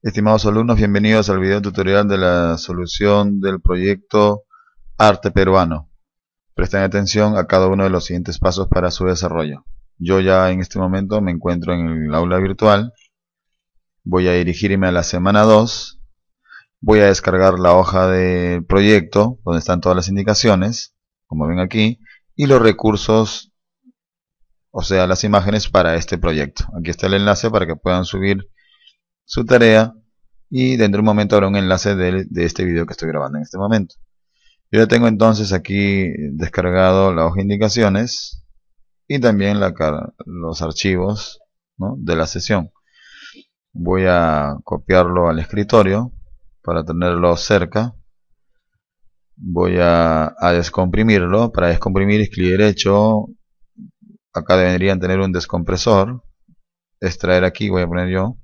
Estimados alumnos, bienvenidos al video tutorial de la solución del proyecto Arte Peruano. Presten atención a cada uno de los siguientes pasos para su desarrollo. Yo ya en este momento me encuentro en el aula virtual. Voy a dirigirme a la semana 2. Voy a descargar la hoja del proyecto, donde están todas las indicaciones, como ven aquí, y los recursos, o sea, las imágenes para este proyecto. Aquí está el enlace para que puedan subir su tarea y dentro de un momento habrá un enlace de, este video que estoy grabando en este momento. Yo ya tengo entonces aquí descargado las hoja indicaciones y también los archivos de la sesión. Voy a copiarlo al escritorio para tenerlo cerca. Voy a, a descomprimirlo. Para descomprimir, clic derecho. Acá deberían tener un descompresor. Extraer aquí, voy a poner yo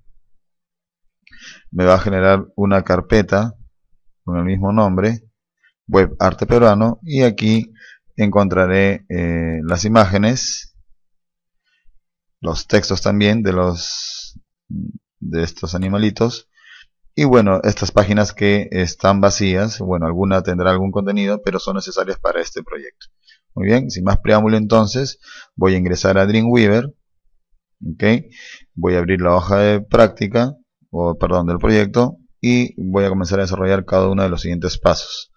me va a generar una carpeta con el mismo nombre, web arte peruano, y aquí encontraré eh, las imágenes, los textos también de los de estos animalitos, y bueno, estas páginas que están vacías, bueno, alguna tendrá algún contenido, pero son necesarias para este proyecto. Muy bien, sin más preámbulo entonces, voy a ingresar a Dreamweaver, ok, voy a abrir la hoja de práctica, o perdón, del proyecto y voy a comenzar a desarrollar cada uno de los siguientes pasos.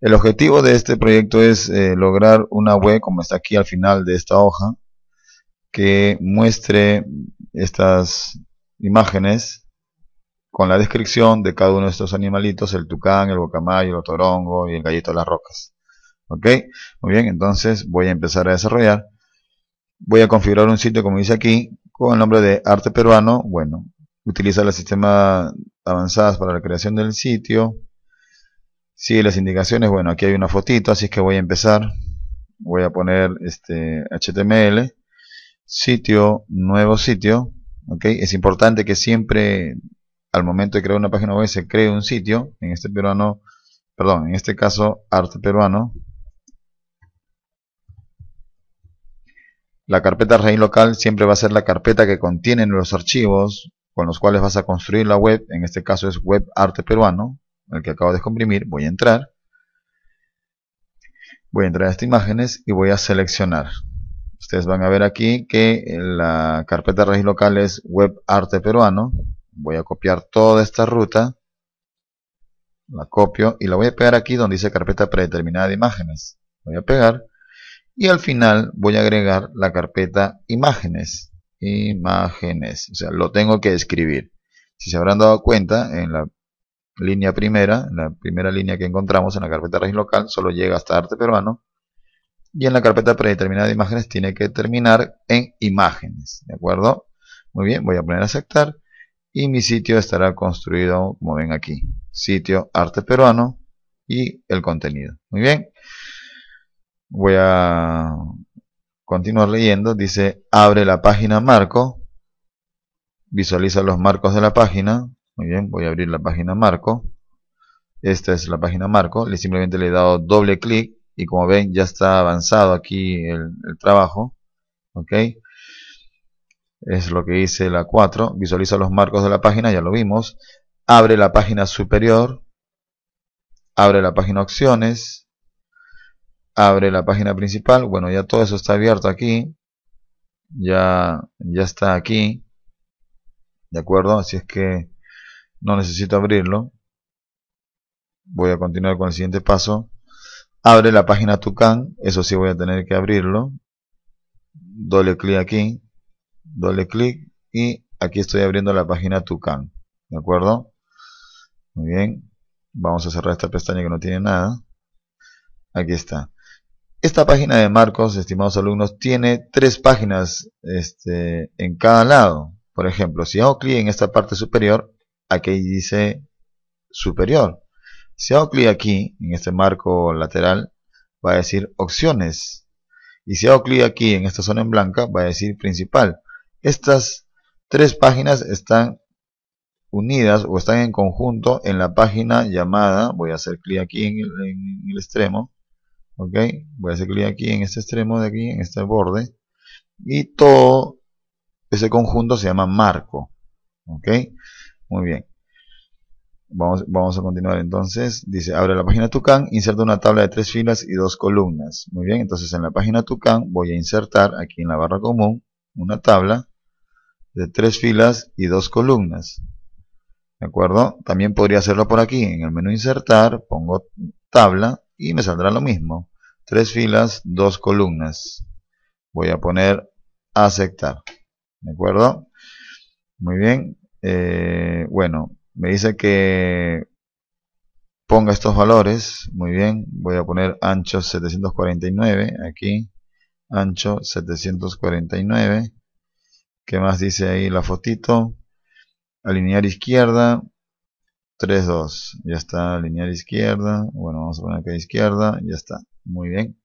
El objetivo de este proyecto es eh, lograr una web como está aquí al final de esta hoja que muestre estas imágenes con la descripción de cada uno de estos animalitos, el tucán, el guacamayo, el torongo y el gallito de las rocas. ¿Ok? Muy bien, entonces voy a empezar a desarrollar. Voy a configurar un sitio, como dice aquí, con el nombre de Arte Peruano. Bueno, Utilizar los sistemas avanzadas para la creación del sitio. Sigue las indicaciones. Bueno, aquí hay una fotito, así es que voy a empezar. Voy a poner este HTML. Sitio, nuevo sitio. Es importante que siempre al momento de crear una página web se cree un sitio. En este peruano, perdón, en este caso arte peruano. La carpeta raíz local siempre va a ser la carpeta que contiene los archivos con los cuales vas a construir la web, en este caso es Web Arte Peruano, el que acabo de comprimir, voy a entrar, voy a entrar a estas imágenes y voy a seleccionar. Ustedes van a ver aquí que la carpeta de raíz local es Web Arte Peruano, voy a copiar toda esta ruta, la copio y la voy a pegar aquí donde dice carpeta predeterminada de imágenes, voy a pegar y al final voy a agregar la carpeta imágenes imágenes. O sea, lo tengo que escribir. Si se habrán dado cuenta, en la línea primera, en la primera línea que encontramos en la carpeta raíz local, solo llega hasta arte peruano. Y en la carpeta predeterminada de imágenes tiene que terminar en imágenes. ¿De acuerdo? Muy bien, voy a poner aceptar. Y mi sitio estará construido, como ven aquí, sitio arte peruano y el contenido. Muy bien. Voy a continuar leyendo, dice, abre la página marco, visualiza los marcos de la página, muy bien, voy a abrir la página marco, esta es la página marco, le simplemente le he dado doble clic y como ven ya está avanzado aquí el, trabajo, ok, es lo que dice la 4, visualiza los marcos de la página, ya lo vimos, abre la página superior, abre la página opciones, abre la página principal. Bueno, ya todo eso está abierto aquí. Ya, ya está aquí. ¿De acuerdo? Así es que no necesito abrirlo. Voy a continuar con el siguiente paso. Abre la página Tucan. Eso sí voy a tener que abrirlo. Doble clic aquí. Doble clic. Y aquí estoy abriendo la página Tucan. ¿De acuerdo? Muy bien. Vamos a cerrar esta pestaña que no tiene nada. Aquí está. Esta página de marcos, estimados alumnos, tiene tres páginas este, en cada lado. Por ejemplo, si hago clic en esta parte superior, aquí dice superior. Si hago clic aquí, en este marco lateral, va a decir opciones. Y si hago clic aquí, en esta zona en blanca, va a decir principal. Estas tres páginas están unidas o están en conjunto en la página llamada, voy a hacer clic aquí en el extremo, ok voy a hacer clic aquí en este extremo de aquí en este borde y todo ese conjunto se llama marco ok muy bien Vamos, vamos, a continuar entonces. Dice, abre la página tucán, inserta una tabla de tres filas y dos columnas. Muy bien, entonces en la página tucán voy a insertar aquí en la barra común una tabla de tres filas y dos columnas. ¿De acuerdo? También podría hacerlo por aquí. En el menú insertar pongo tabla y me saldrá lo mismo. Tres filas, dos columnas. Voy a poner aceptar. ¿De acuerdo? Muy bien. Eh, bueno, me dice que ponga estos valores. Muy bien. Voy a poner ancho 749 aquí. Ancho 749. ¿Qué más dice ahí la fotito? Alinear izquierda. 3, 2. Ya está, lineal izquierda. Bueno, vamos a poner acá izquierda. Ya está. Muy bien.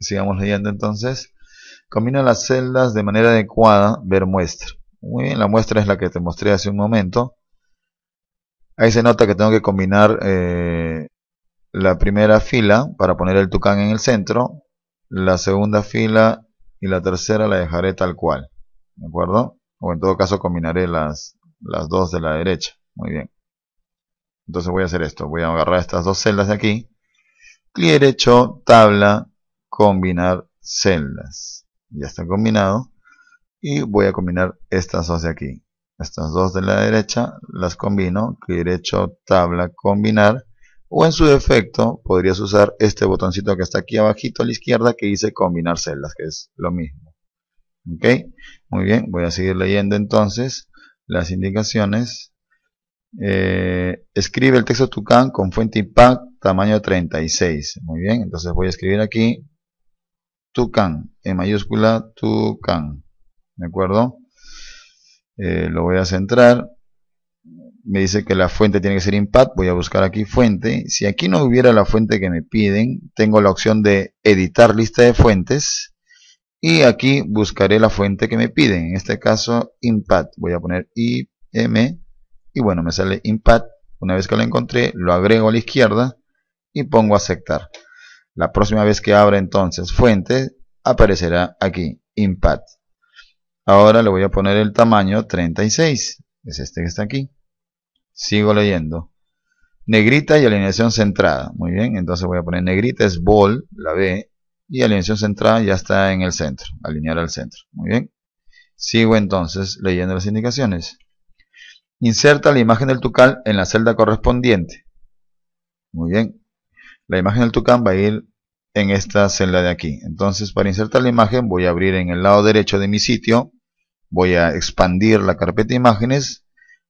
Sigamos leyendo entonces. Combina las celdas de manera adecuada. Ver muestra. Muy bien, la muestra es la que te mostré hace un momento. Ahí se nota que tengo que combinar eh, la primera fila para poner el tucán en el centro. La segunda fila y la tercera la dejaré tal cual. ¿De acuerdo? O en todo caso combinaré las, las dos de la derecha. Muy bien. Entonces voy a hacer esto. Voy a agarrar estas dos celdas de aquí. Clic derecho, tabla, combinar celdas. Ya está combinado. Y voy a combinar estas dos de aquí. Estas dos de la derecha las combino. Clic derecho, tabla, combinar. O en su defecto podrías usar este botoncito que está aquí abajito a la izquierda que dice combinar celdas, que es lo mismo. ¿Ok? Muy bien, voy a seguir leyendo entonces las indicaciones. Eh, escribe el texto Tucán con fuente impact tamaño 36. Muy bien, entonces voy a escribir aquí Tucán en mayúscula Tucán. ¿De acuerdo? Eh, lo voy a centrar. Me dice que la fuente tiene que ser impact, Voy a buscar aquí fuente. Si aquí no hubiera la fuente que me piden, tengo la opción de editar lista de fuentes. Y aquí buscaré la fuente que me piden. En este caso, impact, Voy a poner IM y bueno, me sale impact. Una vez que lo encontré, lo agrego a la izquierda y pongo aceptar. La próxima vez que abra entonces fuente, aparecerá aquí, impact. Ahora le voy a poner el tamaño 36, es este que está aquí. Sigo leyendo. Negrita y alineación centrada. Muy bien, entonces voy a poner negrita es ball, la B, y alineación centrada ya está en el centro, alinear al centro. Muy bien. Sigo entonces leyendo las indicaciones. Inserta la imagen del tucán en la celda correspondiente. Muy bien. La imagen del tucán va a ir en esta celda de aquí. Entonces, para insertar la imagen, voy a abrir en el lado derecho de mi sitio. Voy a expandir la carpeta de imágenes.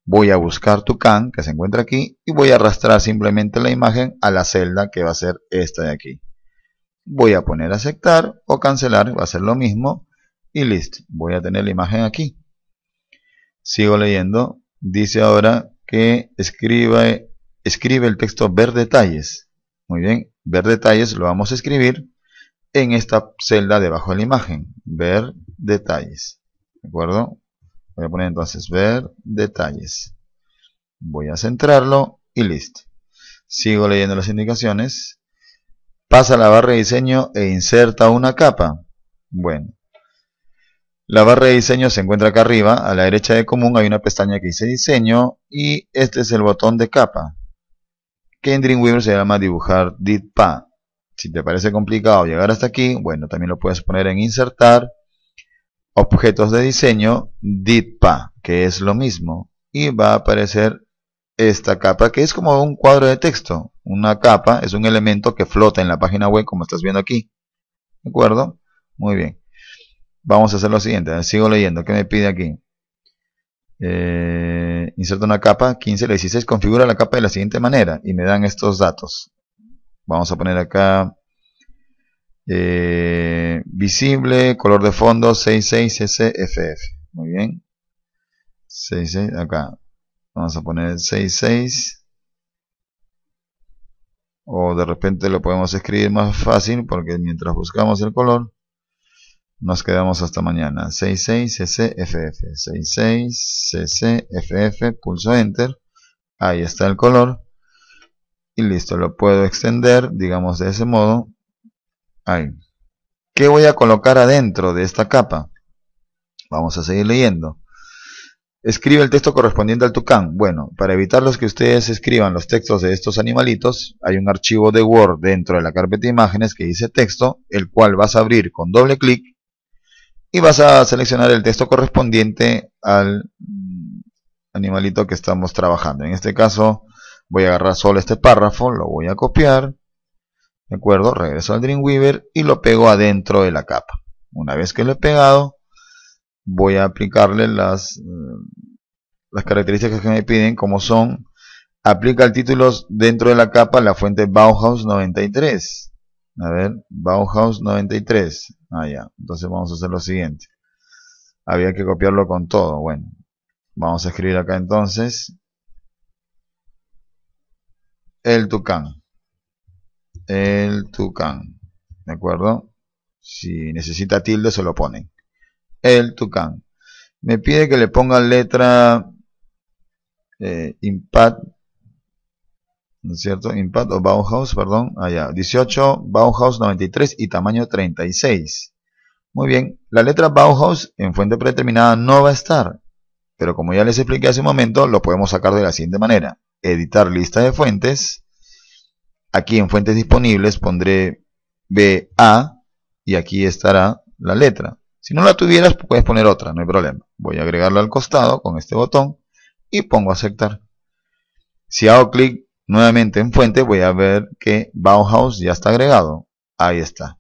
Voy a buscar tucán, que se encuentra aquí. Y voy a arrastrar simplemente la imagen a la celda, que va a ser esta de aquí. Voy a poner aceptar o cancelar, va a ser lo mismo. Y listo, voy a tener la imagen aquí. Sigo leyendo dice ahora que escriba, escribe el texto ver detalles. Muy bien, ver detalles lo vamos a escribir en esta celda debajo de la imagen. Ver detalles. ¿De acuerdo? Voy a poner entonces ver detalles. Voy a centrarlo y listo. Sigo leyendo las indicaciones. Pasa la barra de diseño e inserta una capa. Bueno, la barra de diseño se encuentra acá arriba, a la derecha de común hay una pestaña que dice diseño y este es el botón de capa, que en Dreamweaver se llama dibujar DITPA. Si te parece complicado llegar hasta aquí, bueno, también lo puedes poner en insertar, objetos de diseño, DIDPA, que es lo mismo, y va a aparecer esta capa que es como un cuadro de texto. Una capa es un elemento que flota en la página web como estás viendo aquí. ¿De acuerdo? Muy bien vamos a hacer lo siguiente. Sigo leyendo. ¿Qué me pide aquí? Eh, inserto una capa. 15 16. Configura la capa de la siguiente manera. Y me dan estos datos. Vamos a poner acá. Eh, visible, color de fondo 66SFF. Muy bien. 66, acá. Vamos a poner 66. O de repente lo podemos escribir más fácil porque mientras buscamos el color nos quedamos hasta mañana. 66CCFF. 66CCFF. Pulso Enter. Ahí está el color. Y listo, lo puedo extender, digamos de ese modo. Ahí. ¿Qué voy a colocar adentro de esta capa? Vamos a seguir leyendo. Escribe el texto correspondiente al tucán. Bueno, para evitar los que ustedes escriban los textos de estos animalitos, hay un archivo de Word dentro de la carpeta de imágenes que dice texto, el cual vas a abrir con doble clic y vas a seleccionar el texto correspondiente al mm, animalito que estamos trabajando. En este caso voy a agarrar solo este párrafo, lo voy a copiar, ¿de acuerdo? Regreso al Dreamweaver y lo pego adentro de la capa. Una vez que lo he pegado, voy a aplicarle las, mm, las características que me piden, como son, aplica el título dentro de la capa la fuente Bauhaus 93. A ver, Bauhaus 93. Ah, ya. Entonces vamos a hacer lo siguiente. Había que copiarlo con todo. Bueno, vamos a escribir acá entonces. El tucán. El tucán. ¿De acuerdo? Si necesita tilde se lo ponen. El tucán. Me pide que le ponga letra eh, impact cierto? Impact o Bauhaus, perdón, allá, ah, 18, Bauhaus 93 y tamaño 36. Muy bien, la letra Bauhaus en fuente predeterminada no va a estar, pero como ya les expliqué hace un momento, lo podemos sacar de la siguiente manera. Editar lista de fuentes. Aquí en fuentes disponibles pondré BA y aquí estará la letra. Si no la tuvieras, puedes poner otra, no hay problema. Voy a agregarla al costado con este botón y pongo aceptar. Si hago clic Nuevamente en fuente voy a ver que Bauhaus ya está agregado. Ahí está.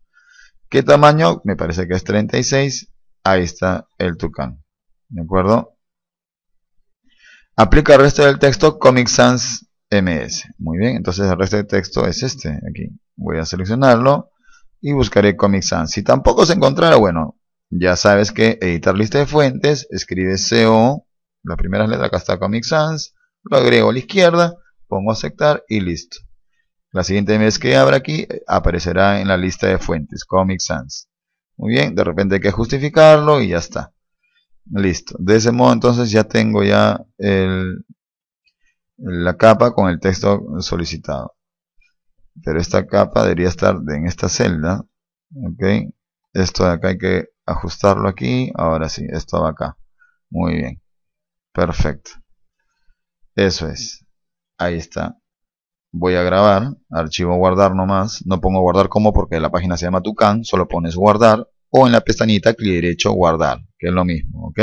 ¿Qué tamaño? Me parece que es 36. Ahí está el Tucán. ¿De acuerdo? Aplica el resto del texto Comic Sans MS. Muy bien, entonces el resto del texto es este. Aquí voy a seleccionarlo y buscaré Comic Sans. Si tampoco se encontrara, bueno, ya sabes que editar lista de fuentes, escribe CO, la primera letra acá está Comic Sans, lo agrego a la izquierda pongo aceptar y listo. La siguiente vez que abra aquí eh, aparecerá en la lista de fuentes, Comic Sans. Muy bien, de repente hay que justificarlo y ya está. Listo. De ese modo entonces ya tengo ya la capa con el texto solicitado. Pero esta capa debería estar en esta celda. Ok. Esto de acá hay que ajustarlo aquí. Ahora sí, esto va acá. Muy bien. Perfecto. Eso es. Ahí está. Voy a grabar, archivo guardar nomás. No pongo guardar como porque la página se llama Tucan, solo pones guardar o en la pestañita clic derecho guardar, que es lo mismo, ¿ok?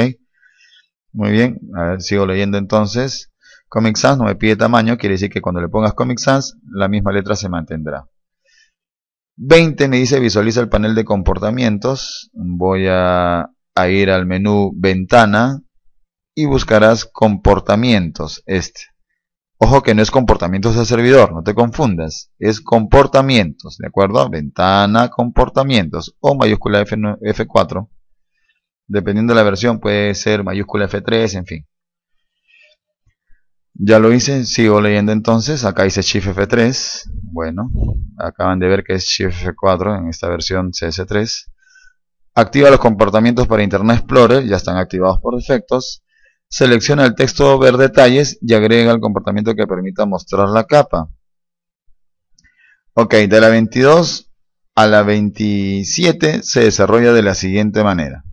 Muy bien, a ver, sigo leyendo entonces. Comic Sans no me pide tamaño, quiere decir que cuando le pongas Comic Sans, la misma letra se mantendrá. 20 me dice visualiza el panel de comportamientos. Voy a, a ir al menú ventana y buscarás comportamientos, este. Ojo que no es comportamientos de servidor, no te confundas. Es comportamientos, ¿de acuerdo? Ventana comportamientos o mayúscula F, 4 Dependiendo de la versión puede ser mayúscula F3, en fin. Ya lo hice, sigo leyendo entonces. Acá dice Shift F3. Bueno, acaban de ver que es Shift F4 en esta versión CS3. Activa los comportamientos para Internet Explorer, ya están activados por defectos. Selecciona el texto Ver detalles y agrega el comportamiento que permita mostrar la capa. Ok, de la 22 a la 27 se desarrolla de la siguiente manera.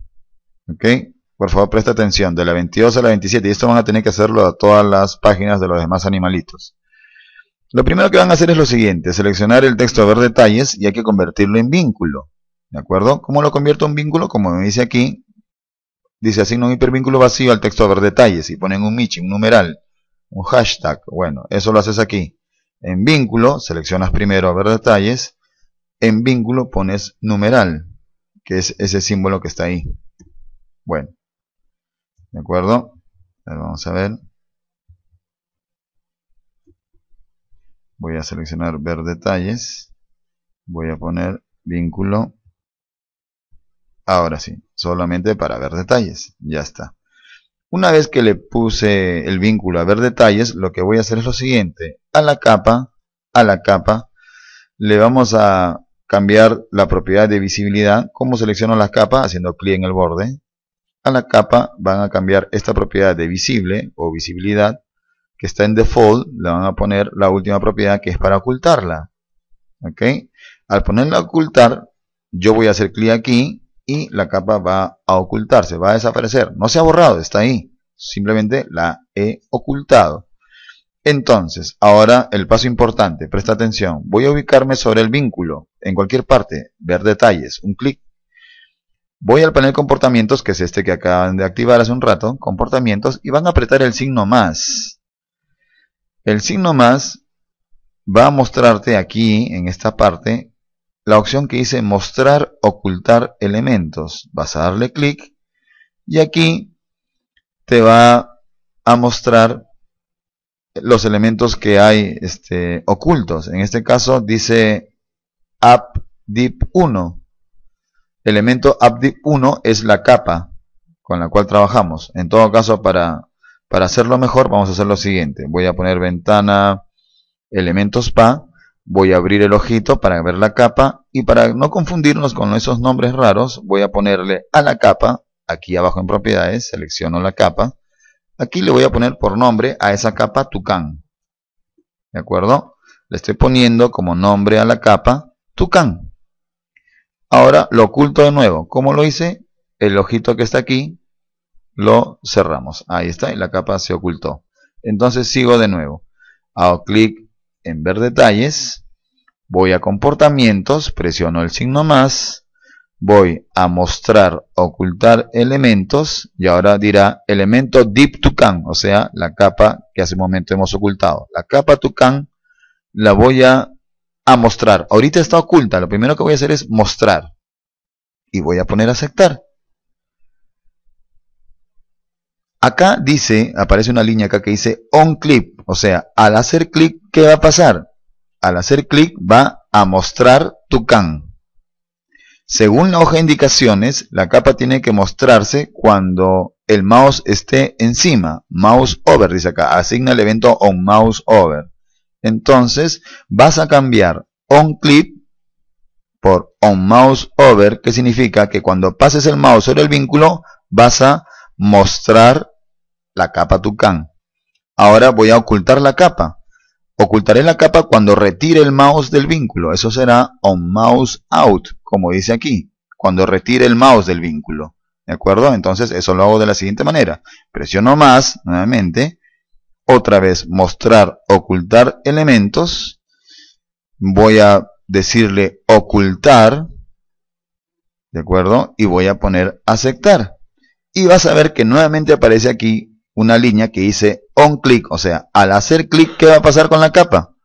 Ok, por favor presta atención, de la 22 a la 27, y esto van a tener que hacerlo a todas las páginas de los demás animalitos. Lo primero que van a hacer es lo siguiente, seleccionar el texto ver detalles y hay que convertirlo en vínculo. ¿De acuerdo? ¿Cómo lo convierto en vínculo? Como me dice aquí, Dice, asigna un hipervínculo vacío al texto a ver detalles y ponen un michi, un numeral, un hashtag. Bueno, eso lo haces aquí. En vínculo, seleccionas primero a ver detalles. En vínculo pones numeral, que es ese símbolo que está ahí. Bueno, ¿de acuerdo? vamos a ver. Voy a seleccionar ver detalles. Voy a poner vínculo. Ahora sí solamente para ver detalles, ya está. Una vez que le puse el vínculo a ver detalles, lo que voy a hacer es lo siguiente, a la capa, a la capa, le vamos a cambiar la propiedad de visibilidad, como selecciono la capa haciendo clic en el borde, a la capa van a cambiar esta propiedad de visible o visibilidad que está en default, le van a poner la última propiedad que es para ocultarla. ¿Ok? Al ponerla ocultar, yo voy a hacer clic aquí y la capa va a ocultarse, va a desaparecer. No se ha borrado, está ahí. Simplemente la he ocultado. Entonces, ahora el paso importante, presta atención. Voy a ubicarme sobre el vínculo, en cualquier parte, ver detalles, un clic. Voy al panel comportamientos, que es este que acaban de activar hace un rato, comportamientos, y van a apretar el signo más. El signo más va a mostrarte aquí, en esta parte, la opción que dice mostrar, ocultar elementos. Vas a darle clic y aquí te va a mostrar los elementos que hay este, ocultos. En este caso dice deep 1 Elemento dip 1 es la capa con la cual trabajamos. En todo caso, para, para hacerlo mejor, vamos a hacer lo siguiente. Voy a poner ventana elementos pa voy a abrir el ojito para ver la capa y para no confundirnos con esos nombres raros voy a ponerle a la capa, aquí abajo en propiedades, selecciono la capa, aquí le voy a poner por nombre a esa capa Tucán, ¿de acuerdo? Le estoy poniendo como nombre a la capa Tucán. Ahora lo oculto de nuevo, ¿cómo lo hice? El ojito que está aquí lo cerramos, ahí está y la capa se ocultó. Entonces sigo de nuevo, hago clic en ver detalles voy a comportamientos, presiono el signo más, voy a mostrar, ocultar elementos, y ahora dirá elemento deep to can, o sea, la capa que hace un momento hemos ocultado. La capa to can la voy a, mostrar. Ahorita está oculta, lo primero que voy a hacer es mostrar. Y voy a poner aceptar. Acá dice, aparece una línea acá que dice on clip, o sea, al hacer clic, ¿qué va a pasar? al hacer clic va a mostrar tu can. Según la hoja de indicaciones, la capa tiene que mostrarse cuando el mouse esté encima. Mouse over, dice acá. Asigna el evento on mouse over. Entonces, vas a cambiar on clip por on mouse over, que significa que cuando pases el mouse sobre el vínculo, vas a mostrar la capa Tucán. Ahora voy a ocultar la capa. Ocultaré la capa cuando retire el mouse del vínculo. Eso será on mouse out, como dice aquí. Cuando retire el mouse del vínculo. ¿De acuerdo? Entonces eso lo hago de la siguiente manera. Presiono más, nuevamente. Otra vez, mostrar, ocultar elementos. Voy a decirle ocultar. ¿De acuerdo? Y voy a poner aceptar. Y vas a ver que nuevamente aparece aquí una línea que dice on click, o sea, al hacer clic, ¿qué va a pasar con la capa?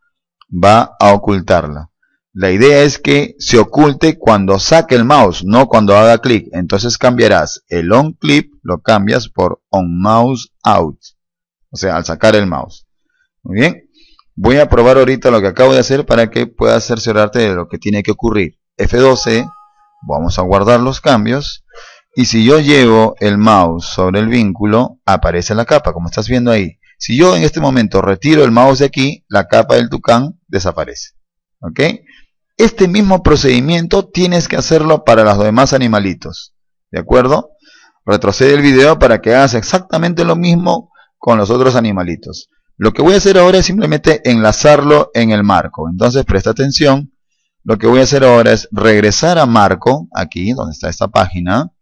Va a ocultarla. La idea es que se oculte cuando saque el mouse, no cuando haga clic. Entonces cambiarás el on clip, lo cambias por on mouse out. O sea, al sacar el mouse. Muy bien. Voy a probar ahorita lo que acabo de hacer para que puedas cerciorarte de lo que tiene que ocurrir. F12, vamos a guardar los cambios. Y si yo llevo el mouse sobre el vínculo, aparece la capa, como estás viendo ahí. Si yo en este momento retiro el mouse de aquí, la capa del tucán desaparece. ¿Ok? Este mismo procedimiento tienes que hacerlo para los demás animalitos. ¿De acuerdo? Retrocede el video para que hagas exactamente lo mismo con los otros animalitos. Lo que voy a hacer ahora es simplemente enlazarlo en el marco. Entonces presta atención. Lo que voy a hacer ahora es regresar a marco, aquí donde está esta página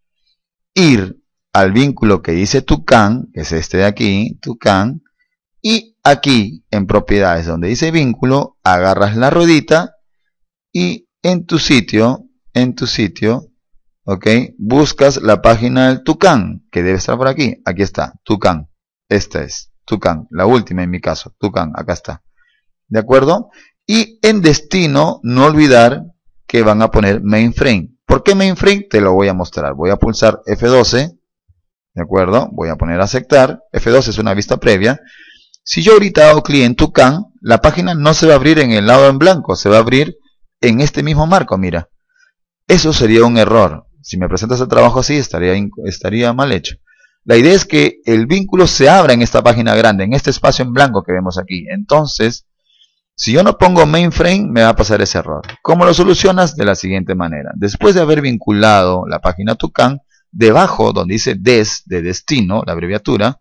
ir al vínculo que dice Tucán, que es este de aquí, Tucán, y aquí en propiedades donde dice vínculo, agarras la ruedita y en tu sitio, en tu sitio, ok, buscas la página del Tucán, que debe estar por aquí, aquí está, Tucán, esta es, Tucán, la última en mi caso, Tucán, acá está, ¿de acuerdo? Y en destino, no olvidar que van a poner mainframe, ¿Por qué mainframe? Te lo voy a mostrar. Voy a pulsar F12. ¿De acuerdo? Voy a poner aceptar. F12 es una vista previa. Si yo ahorita hago clic en can, la página no se va a abrir en el lado en blanco, se va a abrir en este mismo marco, mira. Eso sería un error. Si me presentas el trabajo así, estaría, estaría mal hecho. La idea es que el vínculo se abra en esta página grande, en este espacio en blanco que vemos aquí. Entonces, si yo no pongo mainframe, me va a pasar ese error. ¿Cómo lo solucionas? De la siguiente manera. Después de haber vinculado la página tucán debajo donde dice DES, de destino, la abreviatura,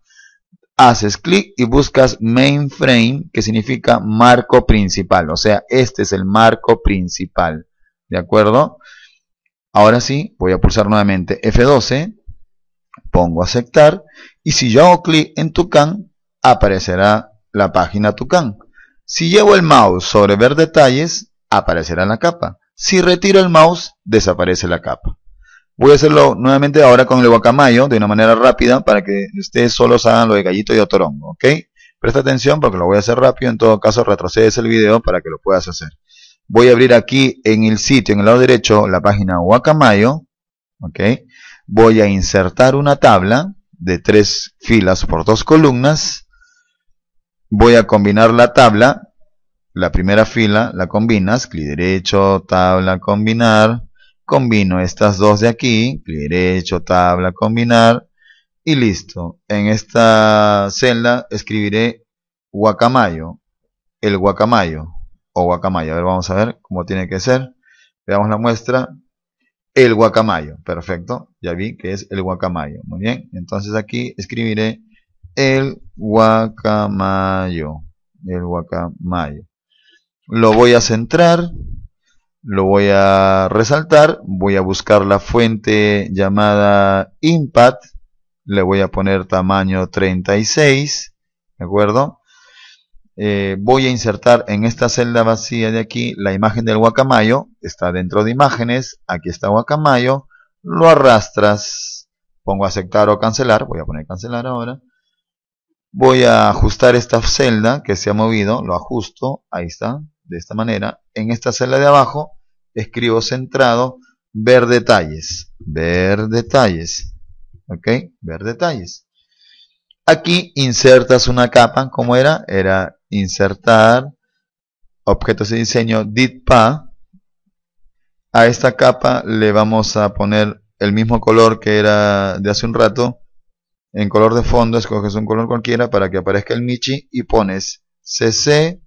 haces clic y buscas mainframe, que significa marco principal. O sea, este es el marco principal. ¿De acuerdo? Ahora sí, voy a pulsar nuevamente F12, pongo aceptar, y si yo hago clic en tucán aparecerá la página tucán si llevo el mouse sobre ver detalles, aparecerá la capa. Si retiro el mouse, desaparece la capa. Voy a hacerlo nuevamente ahora con el guacamayo de una manera rápida para que ustedes solo hagan lo de gallito y otorongo, ¿ok? Presta atención porque lo voy a hacer rápido, en todo caso retrocedes el video para que lo puedas hacer. Voy a abrir aquí en el sitio, en el lado derecho, la página guacamayo, ¿ok? Voy a insertar una tabla de tres filas por dos columnas voy a combinar la tabla, la primera fila la combinas, clic derecho, tabla, combinar, combino estas dos de aquí, clic derecho, tabla, combinar, y listo. En esta celda escribiré guacamayo, el guacamayo, o guacamayo, a ver, vamos a ver cómo tiene que ser, veamos la muestra, el guacamayo, perfecto, ya vi que es el guacamayo, muy bien, entonces aquí escribiré el guacamayo. El guacamayo. Lo voy a centrar, lo voy a resaltar, voy a buscar la fuente llamada Impact, le voy a poner tamaño 36, ¿de acuerdo? Eh, voy a insertar en esta celda vacía de aquí la imagen del guacamayo, está dentro de imágenes, aquí está guacamayo, lo arrastras, pongo aceptar o cancelar, voy a poner cancelar ahora, voy a ajustar esta celda que se ha movido, lo ajusto, ahí está, de esta manera. En esta celda de abajo escribo centrado, ver detalles, ver detalles, ok, ver detalles. Aquí insertas una capa, cómo era? Era insertar objetos de diseño DITPA. A esta capa le vamos a poner el mismo color que era de hace un rato, en color de fondo escoges un color cualquiera para que aparezca el Michi y pones CC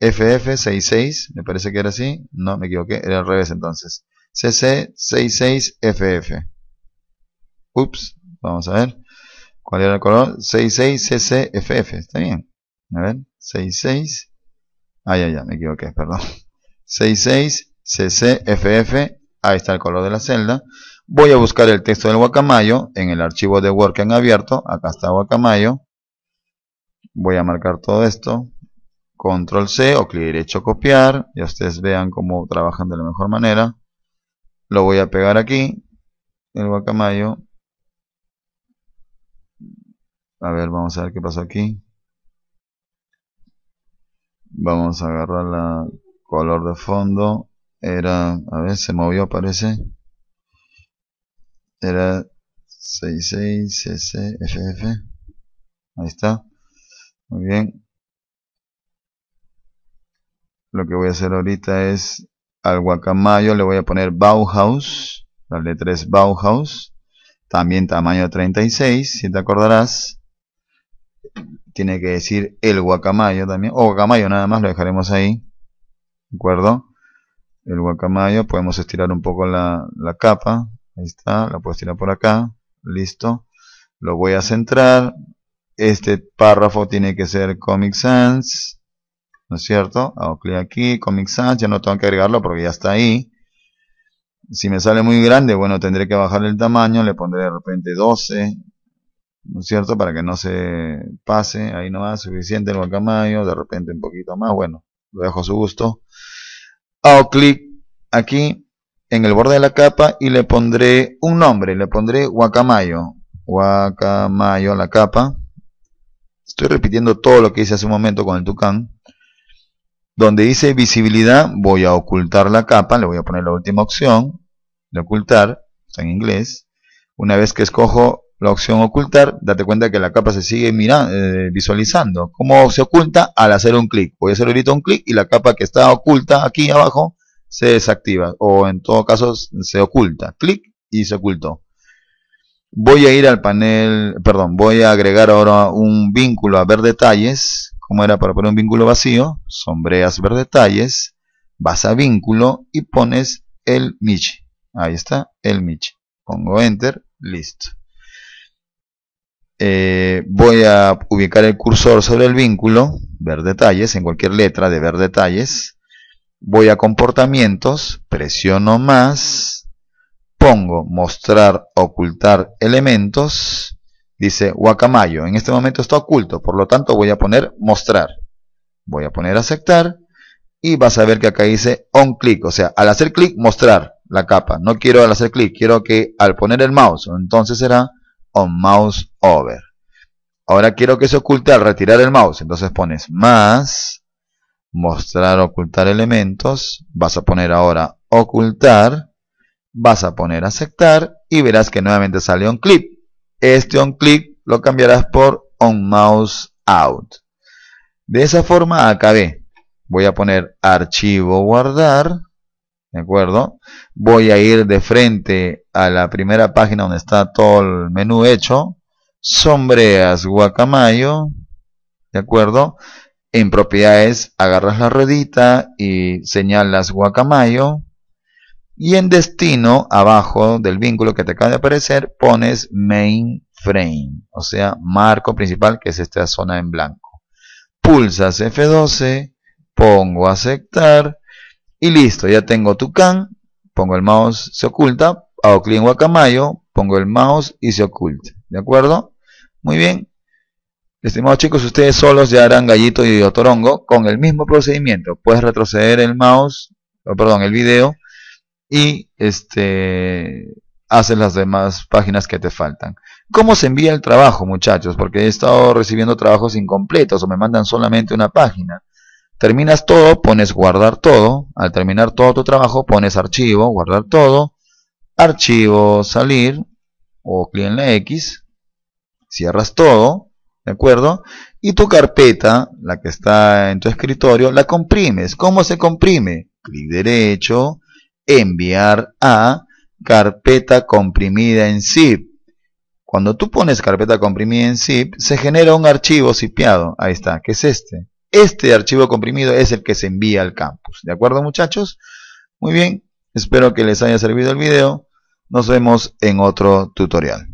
FF66, me parece que era así, no me equivoqué, era al revés entonces. CC66FF. Ups, vamos a ver. ¿Cuál era el color? 66CCFF, está bien. A ver, 66. Ay, ah, ya, ya, me equivoqué, perdón. 66CCFF, ahí está el color de la celda. Voy a buscar el texto del guacamayo en el archivo de Word que han abierto. Acá está guacamayo. Voy a marcar todo esto. Control C o clic derecho copiar. Ya ustedes vean cómo trabajan de la mejor manera. Lo voy a pegar aquí. El guacamayo. A ver, vamos a ver qué pasa aquí. Vamos a agarrar la color de fondo. Era, a ver, se movió parece era 66ccff. Ahí está. Muy bien. Lo que voy a hacer ahorita es al guacamayo le voy a poner Bauhaus. La letra es Bauhaus. También tamaño 36, si te acordarás. Tiene que decir el guacamayo también. O guacamayo nada más, lo dejaremos ahí. ¿De acuerdo? El guacamayo. Podemos estirar un poco la, la capa. Ahí está, la puedo tirar por acá. Listo. Lo voy a centrar. Este párrafo tiene que ser Comic Sans. ¿No es cierto? Hago clic aquí, Comic Sans. Ya no tengo que agregarlo porque ya está ahí. Si me sale muy grande, bueno, tendré que bajar el tamaño. Le pondré de repente 12. ¿no es cierto? Para que no se pase, ahí no va suficiente el guacamayo, de repente un poquito más, bueno, lo dejo a su gusto. Hago clic aquí, en el borde de la capa y le pondré un nombre, le pondré guacamayo. Guacamayo la capa. Estoy repitiendo todo lo que hice hace un momento con el tucán. Donde dice visibilidad, voy a ocultar la capa, le voy a poner la última opción de ocultar, está en inglés. Una vez que escojo la opción ocultar, date cuenta que la capa se sigue eh, visualizando. ¿Cómo se oculta? Al hacer un clic. Voy a hacer ahorita un clic y la capa que está oculta aquí abajo se desactiva o en todo caso se oculta. Clic y se ocultó. Voy a ir al panel, perdón, voy a agregar ahora un vínculo a ver detalles. como era para poner un vínculo vacío? Sombreas ver detalles, vas a vínculo y pones el Michi. Ahí está, el Michi. Pongo Enter, listo. Eh, voy a ubicar el cursor sobre el vínculo, ver detalles, en cualquier letra de ver detalles voy a comportamientos, presiono más, pongo mostrar, ocultar elementos, dice guacamayo, en este momento está oculto, por lo tanto voy a poner mostrar, voy a poner aceptar, y vas a ver que acá dice on click, o sea, al hacer clic, mostrar la capa, no quiero al hacer clic, quiero que al poner el mouse, entonces será on mouse over. Ahora quiero que se oculte al retirar el mouse, entonces pones más, mostrar ocultar elementos, vas a poner ahora ocultar, vas a poner aceptar y verás que nuevamente sale un click. Este on click lo cambiarás por on mouse out. De esa forma acabé. Voy a poner archivo guardar, ¿de acuerdo? Voy a ir de frente a la primera página donde está todo el menú hecho, sombreas guacamayo, ¿de acuerdo? En propiedades agarras la ruedita y señalas guacamayo. Y en destino, abajo del vínculo que te acaba de aparecer, pones mainframe, o sea, marco principal, que es esta zona en blanco. Pulsas F12, pongo aceptar y listo, ya tengo tu can, pongo el mouse, se oculta, hago clic en guacamayo, pongo el mouse y se oculta, ¿de acuerdo? Muy bien, Estimados chicos, ustedes solos ya harán gallito y otorongo con el mismo procedimiento. Puedes retroceder el mouse, perdón, el video y este haces las demás páginas que te faltan. ¿Cómo se envía el trabajo, muchachos? Porque he estado recibiendo trabajos incompletos o me mandan solamente una página. Terminas todo, pones guardar todo. Al terminar todo tu trabajo, pones archivo, guardar todo, archivo, salir o clic en la X, cierras todo ¿de acuerdo? Y tu carpeta, la que está en tu escritorio, la comprimes. ¿Cómo se comprime? Clic derecho, enviar a carpeta comprimida en zip. Cuando tú pones carpeta comprimida en zip, se genera un archivo zipiado. Ahí está, que es este. Este archivo comprimido es el que se envía al campus. ¿De acuerdo, muchachos? Muy bien, espero que les haya servido el video. Nos vemos en otro tutorial.